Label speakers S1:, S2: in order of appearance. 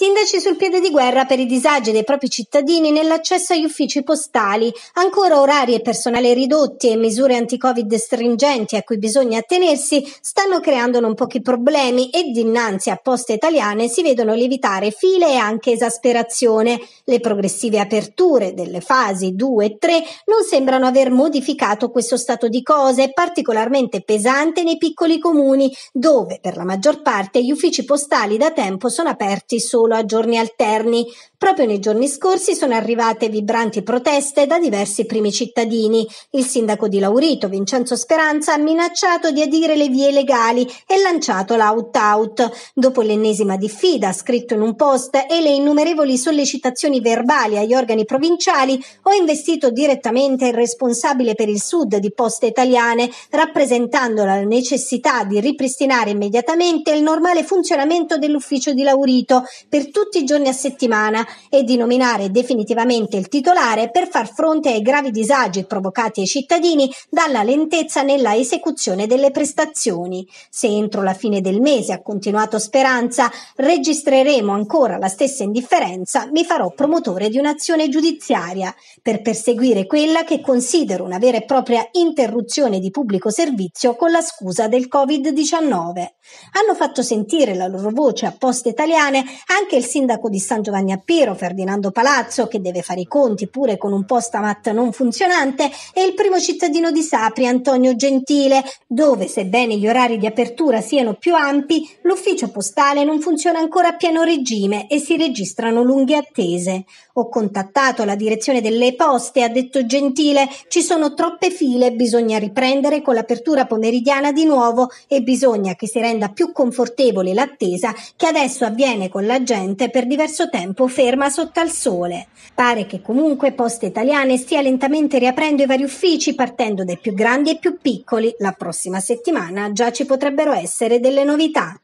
S1: Sindaci sul piede di guerra per i disagi dei propri cittadini nell'accesso agli uffici postali, ancora orari e personale ridotti e misure anti-covid stringenti a cui bisogna attenersi stanno creando non pochi problemi e dinanzi a poste italiane si vedono lievitare file e anche esasperazione. Le progressive aperture delle fasi 2 e 3 non sembrano aver modificato questo stato di cose particolarmente pesante nei piccoli comuni dove per la maggior parte gli uffici postali da tempo sono aperti solo volo a giorni alterni, proprio nei giorni scorsi sono arrivate vibranti proteste da diversi primi cittadini. Il sindaco di Laurito, Vincenzo Speranza, ha minacciato di adire le vie legali e lanciato l'out-out. Dopo l'ennesima diffida, scritto in un post, e le innumerevoli sollecitazioni verbali agli organi provinciali, ho investito direttamente il responsabile per il sud di Poste Italiane, rappresentando la necessità di ripristinare immediatamente il normale funzionamento dell'ufficio di Laurito per tutti i giorni a settimana e di nominare definitivamente il titolare per far fronte ai gravi disagi provocati ai cittadini dalla lentezza nella esecuzione delle prestazioni. Se entro la fine del mese, ha continuato Speranza, registreremo ancora la stessa indifferenza, mi farò promotore di un'azione giudiziaria per perseguire quella che considero una vera e propria interruzione di pubblico servizio con la scusa del Covid-19. Hanno fatto sentire la loro voce a poste italiane anche anche il sindaco di San Giovanni a Piro, Ferdinando Palazzo, che deve fare i conti pure con un postamat non funzionante, e il primo cittadino di Sapri, Antonio Gentile, dove, sebbene gli orari di apertura siano più ampi, l'ufficio postale non funziona ancora a pieno regime e si registrano lunghe attese. Ho contattato la direzione delle poste, ha detto Gentile, ci sono troppe file, bisogna riprendere con l'apertura pomeridiana di nuovo e bisogna che si renda più confortevole l'attesa che adesso avviene con la gente gente per diverso tempo ferma sotto al sole. Pare che comunque Poste Italiane stia lentamente riaprendo i vari uffici partendo dai più grandi e più piccoli. La prossima settimana già ci potrebbero essere delle novità.